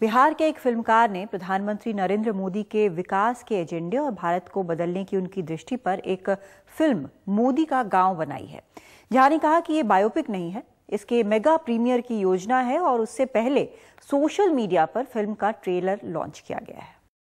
बिहार के एक फिल्मकार ने प्रधानमंत्री नरेंद्र मोदी के विकास के एजेंडे और भारत को बदलने की उनकी दृष्टि पर एक फिल्म मोदी का गांव बनाई है जहां ने कहा कि ये बायोपिक नहीं है इसके मेगा प्रीमियर की योजना है और उससे पहले सोशल मीडिया पर फिल्म का ट्रेलर लॉन्च किया गया है